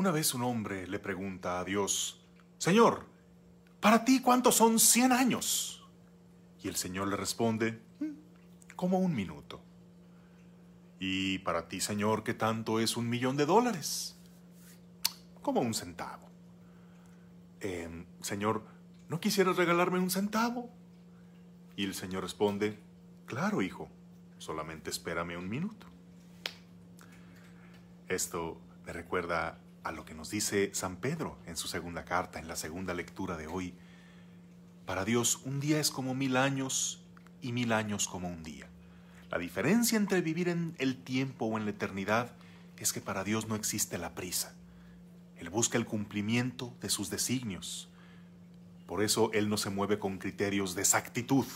Una vez un hombre le pregunta a Dios, Señor, ¿para ti cuántos son cien años? Y el Señor le responde, mm, como un minuto. ¿Y para ti, Señor, qué tanto es un millón de dólares? Como un centavo. Em, señor, ¿no quisieras regalarme un centavo? Y el Señor responde, claro, hijo, solamente espérame un minuto. Esto me recuerda a lo que nos dice San Pedro en su segunda carta, en la segunda lectura de hoy. Para Dios, un día es como mil años y mil años como un día. La diferencia entre vivir en el tiempo o en la eternidad es que para Dios no existe la prisa. Él busca el cumplimiento de sus designios. Por eso Él no se mueve con criterios de exactitud.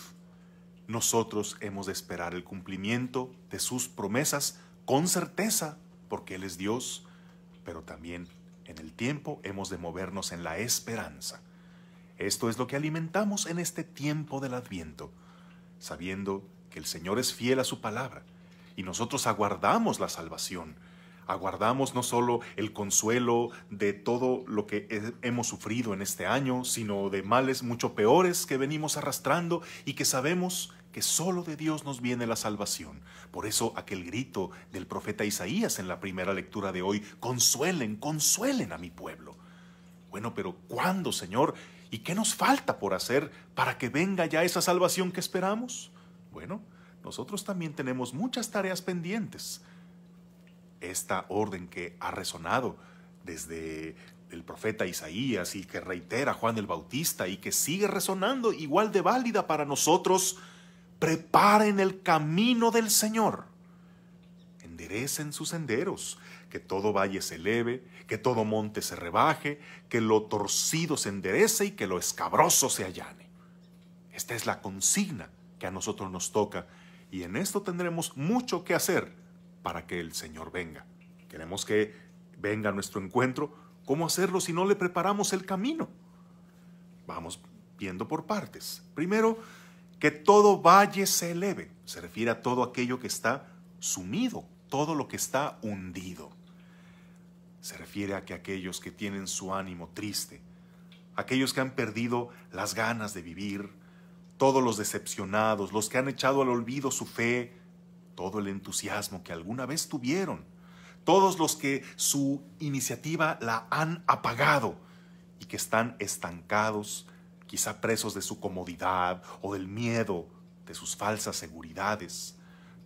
Nosotros hemos de esperar el cumplimiento de sus promesas con certeza, porque Él es Dios, pero también en el tiempo hemos de movernos en la esperanza. Esto es lo que alimentamos en este tiempo del adviento, sabiendo que el Señor es fiel a su palabra y nosotros aguardamos la salvación. Aguardamos no solo el consuelo de todo lo que hemos sufrido en este año, sino de males mucho peores que venimos arrastrando y que sabemos que solo de Dios nos viene la salvación. Por eso aquel grito del profeta Isaías en la primera lectura de hoy, consuelen, consuelen a mi pueblo. Bueno, pero ¿cuándo, Señor? ¿Y qué nos falta por hacer para que venga ya esa salvación que esperamos? Bueno, nosotros también tenemos muchas tareas pendientes. Esta orden que ha resonado desde el profeta Isaías y que reitera Juan el Bautista y que sigue resonando igual de válida para nosotros, preparen el camino del Señor. Enderecen sus senderos, que todo valle se eleve, que todo monte se rebaje, que lo torcido se enderece y que lo escabroso se allane. Esta es la consigna que a nosotros nos toca y en esto tendremos mucho que hacer para que el Señor venga. Queremos que venga a nuestro encuentro. ¿Cómo hacerlo si no le preparamos el camino? Vamos viendo por partes. Primero, que todo valle se eleve. Se refiere a todo aquello que está sumido, todo lo que está hundido. Se refiere a que aquellos que tienen su ánimo triste, aquellos que han perdido las ganas de vivir, todos los decepcionados, los que han echado al olvido su fe, todo el entusiasmo que alguna vez tuvieron, todos los que su iniciativa la han apagado y que están estancados quizá presos de su comodidad o del miedo, de sus falsas seguridades.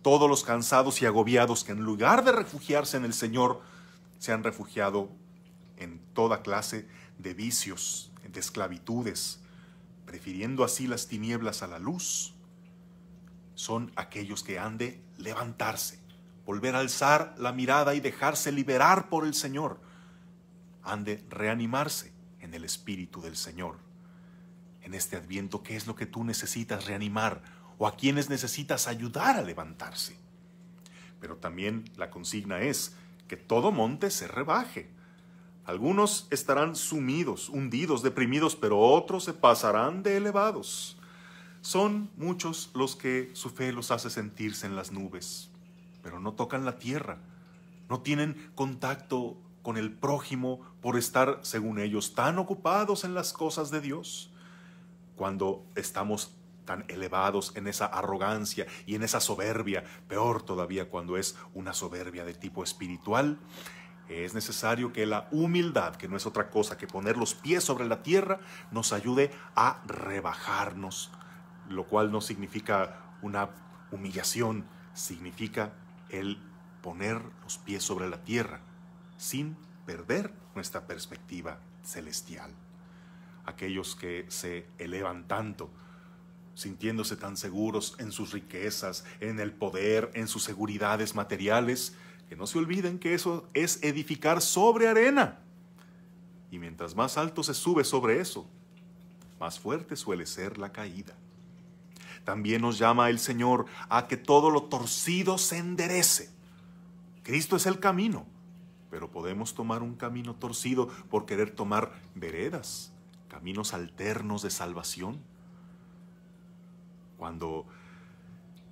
Todos los cansados y agobiados que en lugar de refugiarse en el Señor, se han refugiado en toda clase de vicios, de esclavitudes, prefiriendo así las tinieblas a la luz, son aquellos que han de levantarse, volver a alzar la mirada y dejarse liberar por el Señor, han de reanimarse en el Espíritu del Señor en este adviento qué es lo que tú necesitas reanimar o a quienes necesitas ayudar a levantarse. Pero también la consigna es que todo monte se rebaje. Algunos estarán sumidos, hundidos, deprimidos, pero otros se pasarán de elevados. Son muchos los que su fe los hace sentirse en las nubes, pero no tocan la tierra, no tienen contacto con el prójimo por estar, según ellos, tan ocupados en las cosas de Dios cuando estamos tan elevados en esa arrogancia y en esa soberbia, peor todavía cuando es una soberbia de tipo espiritual, es necesario que la humildad, que no es otra cosa que poner los pies sobre la tierra, nos ayude a rebajarnos, lo cual no significa una humillación, significa el poner los pies sobre la tierra sin perder nuestra perspectiva celestial aquellos que se elevan tanto, sintiéndose tan seguros en sus riquezas, en el poder, en sus seguridades materiales, que no se olviden que eso es edificar sobre arena. Y mientras más alto se sube sobre eso, más fuerte suele ser la caída. También nos llama el Señor a que todo lo torcido se enderece. Cristo es el camino, pero podemos tomar un camino torcido por querer tomar veredas caminos alternos de salvación? Cuando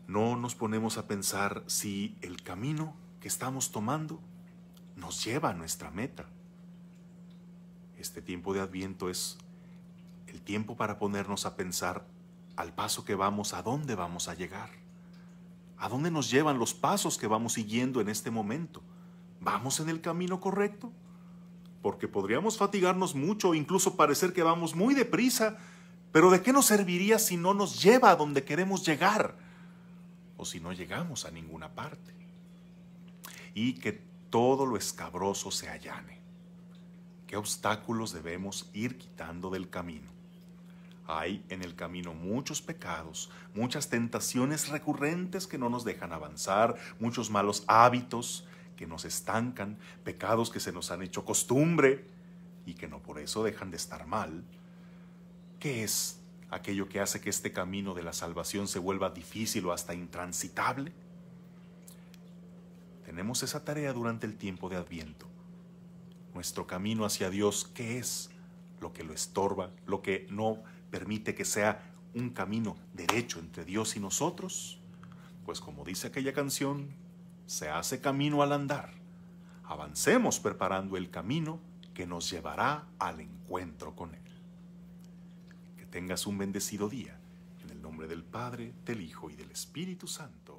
no nos ponemos a pensar si el camino que estamos tomando nos lleva a nuestra meta. Este tiempo de Adviento es el tiempo para ponernos a pensar al paso que vamos, a dónde vamos a llegar, a dónde nos llevan los pasos que vamos siguiendo en este momento. ¿Vamos en el camino correcto? porque podríamos fatigarnos mucho, incluso parecer que vamos muy deprisa, pero ¿de qué nos serviría si no nos lleva a donde queremos llegar? O si no llegamos a ninguna parte. Y que todo lo escabroso se allane. ¿Qué obstáculos debemos ir quitando del camino? Hay en el camino muchos pecados, muchas tentaciones recurrentes que no nos dejan avanzar, muchos malos hábitos, que nos estancan, pecados que se nos han hecho costumbre y que no por eso dejan de estar mal. ¿Qué es aquello que hace que este camino de la salvación se vuelva difícil o hasta intransitable? Tenemos esa tarea durante el tiempo de Adviento. Nuestro camino hacia Dios, ¿qué es? Lo que lo estorba, lo que no permite que sea un camino derecho entre Dios y nosotros. Pues como dice aquella canción, se hace camino al andar. Avancemos preparando el camino que nos llevará al encuentro con Él. Que tengas un bendecido día, en el nombre del Padre, del Hijo y del Espíritu Santo.